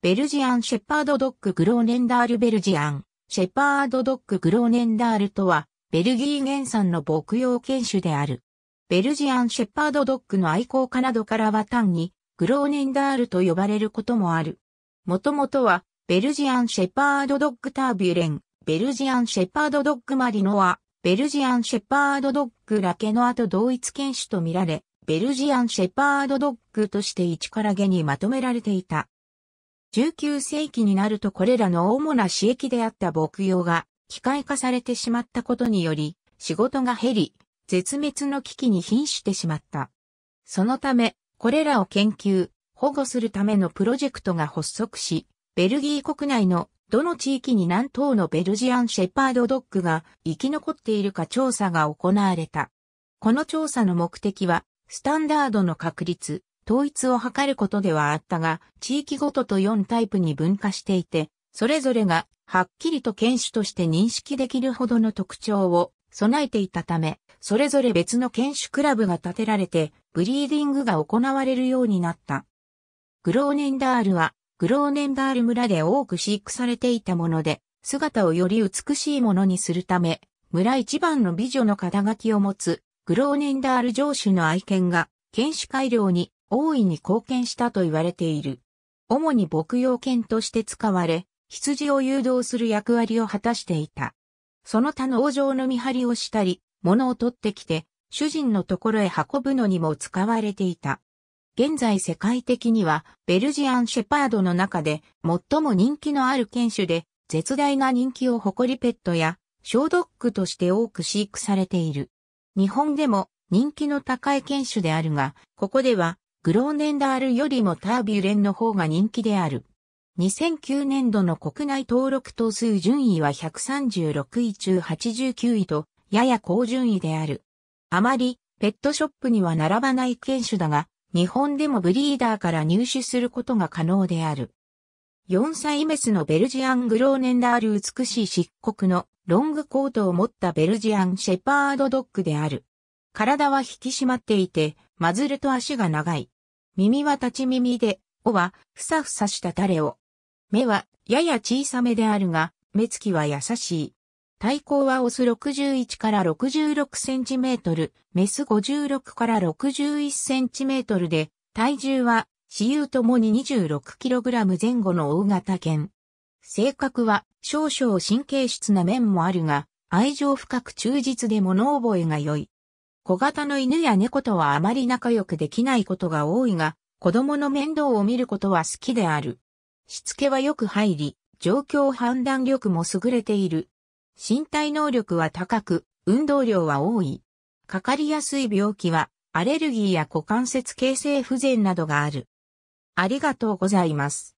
ベルジアンシェパードドッググローネンダールベルジアン、シェパードドッググローネンダールとは、ベルギー原産の牧羊犬種である。ベルジアンシェパードドッグの愛好家などからは単に、グローネンダールと呼ばれることもある。もともとは、ベルジアンシェパードドッグタービュレン、ベルジアンシェパードドッグマリノア、ベルジアンシェパードドッグラケノアと同一犬種とみられ、ベルジアンシェパードドッグとして一から下にまとめられていた。19世紀になるとこれらの主な私益であった牧羊が機械化されてしまったことにより仕事が減り、絶滅の危機に瀕してしまった。そのため、これらを研究、保護するためのプロジェクトが発足し、ベルギー国内のどの地域に何頭のベルジアンシェパードドッグが生き残っているか調査が行われた。この調査の目的は、スタンダードの確立、統一を図ることではあったが、地域ごとと4タイプに分化していて、それぞれがはっきりと犬種として認識できるほどの特徴を備えていたため、それぞれ別の犬種クラブが建てられて、ブリーディングが行われるようになった。グローネンダールは、グローネンダール村で多く飼育されていたもので、姿をより美しいものにするため、村一番の美女の肩書きを持つ、グローネンダール城主の愛犬が、犬種改良に大いに貢献したと言われている。主に牧羊犬として使われ、羊を誘導する役割を果たしていた。その他の王城の見張りをしたり、物を取ってきて、主人のところへ運ぶのにも使われていた。現在世界的には、ベルジアンシェパードの中で、最も人気のある犬種で、絶大な人気を誇りペットや、小ドッグとして多く飼育されている。日本でも人気の高い犬種であるが、ここではグローネンダールよりもタービュレンの方が人気である。2009年度の国内登録頭数順位は136位中89位と、やや高順位である。あまり、ペットショップには並ばない犬種だが、日本でもブリーダーから入手することが可能である。4歳メスのベルジアングローネンダール美しい漆黒のロングコートを持ったベルジアンシェパードドッグである。体は引き締まっていて、マズルと足が長い。耳は立ち耳で、尾はふさふさしたタレを。目はやや小さめであるが、目つきは優しい。体高はオス61から66センチメートル、メス56から61センチメートルで、体重は、私有ともに 26kg 前後の大型犬。性格は少々神経質な面もあるが、愛情深く忠実で物覚えが良い。小型の犬や猫とはあまり仲良くできないことが多いが、子供の面倒を見ることは好きである。しつけはよく入り、状況判断力も優れている。身体能力は高く、運動量は多い。かかりやすい病気は、アレルギーや股関節形成不全などがある。ありがとうございます。